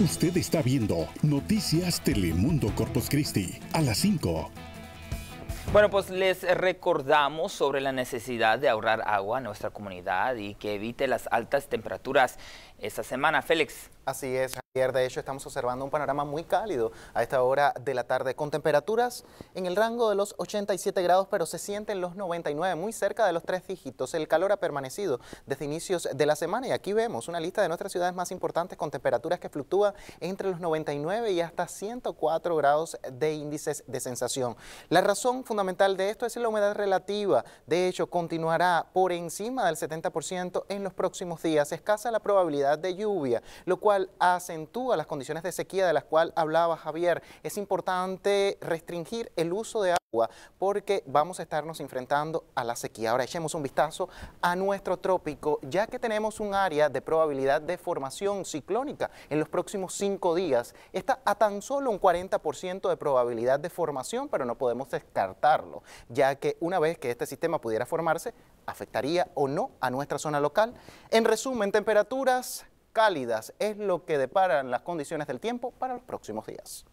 Usted está viendo Noticias Telemundo Corpus Christi a las 5. Bueno, pues les recordamos sobre la necesidad de ahorrar agua a nuestra comunidad y que evite las altas temperaturas esta semana. Félix. Así es, Javier. De hecho, estamos observando un panorama muy cálido a esta hora de la tarde, con temperaturas en el rango de los 87 grados, pero se sienten los 99, muy cerca de los tres dígitos. El calor ha permanecido desde inicios de la semana y aquí vemos una lista de nuestras ciudades más importantes con temperaturas que fluctúan entre los 99 y hasta 104 grados de índices de sensación. La razón fundamental de esto es la humedad relativa. De hecho, continuará por encima del 70% en los próximos días. Escasa la probabilidad de lluvia, lo cual acentúa las condiciones de sequía de las cuales hablaba Javier. Es importante restringir el uso de agua porque vamos a estarnos enfrentando a la sequía. Ahora echemos un vistazo a nuestro trópico, ya que tenemos un área de probabilidad de formación ciclónica en los próximos cinco días. Está a tan solo un 40% de probabilidad de formación, pero no podemos descartarlo, ya que una vez que este sistema pudiera formarse, afectaría o no a nuestra zona local. En resumen, temperaturas cálidas es lo que deparan las condiciones del tiempo para los próximos días.